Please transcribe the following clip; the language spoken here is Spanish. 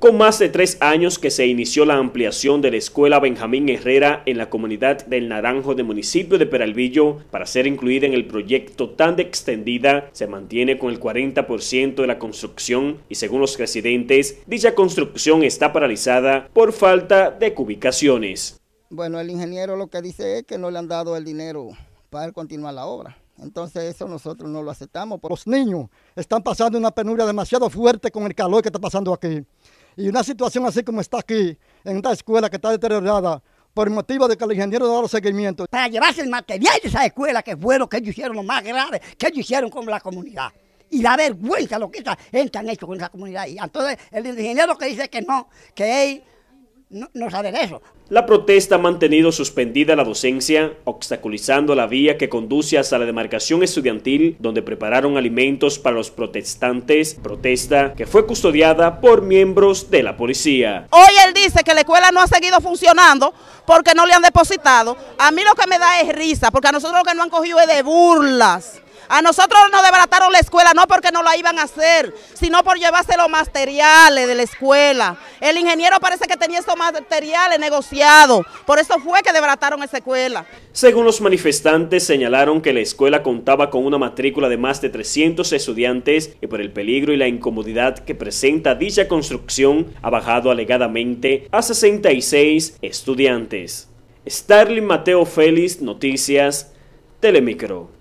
Con más de tres años que se inició la ampliación de la escuela Benjamín Herrera en la comunidad del Naranjo de municipio de Peralvillo para ser incluida en el proyecto tan extendida, se mantiene con el 40% de la construcción y según los residentes, dicha construcción está paralizada por falta de cubicaciones. Bueno, el ingeniero lo que dice es que no le han dado el dinero para continuar la obra. Entonces eso nosotros no lo aceptamos. Los niños están pasando una penuria demasiado fuerte con el calor que está pasando aquí. Y una situación así como está aquí, en esta escuela que está deteriorada, por motivo de que el ingeniero da los seguimientos. Para llevarse el material de esa escuela, que fue lo que ellos hicieron, lo más grave que ellos hicieron con la comunidad. Y la vergüenza lo que ellos han hecho con esa comunidad. Y entonces el ingeniero que dice que no, que él no, sabe eso. La protesta ha mantenido suspendida la docencia, obstaculizando la vía que conduce hasta la demarcación estudiantil, donde prepararon alimentos para los protestantes, protesta que fue custodiada por miembros de la policía. Hoy él dice que la escuela no ha seguido funcionando porque no le han depositado. A mí lo que me da es risa, porque a nosotros lo que no han cogido es de burlas. A nosotros nos desbarataron la escuela, no porque no la iban a hacer, sino por llevarse los materiales de la escuela. El ingeniero parece que tenía estos materiales negociados, por eso fue que desbarataron esa escuela. Según los manifestantes, señalaron que la escuela contaba con una matrícula de más de 300 estudiantes y por el peligro y la incomodidad que presenta dicha construcción ha bajado alegadamente a 66 estudiantes. Starling Mateo Félix, Noticias, Telemicro.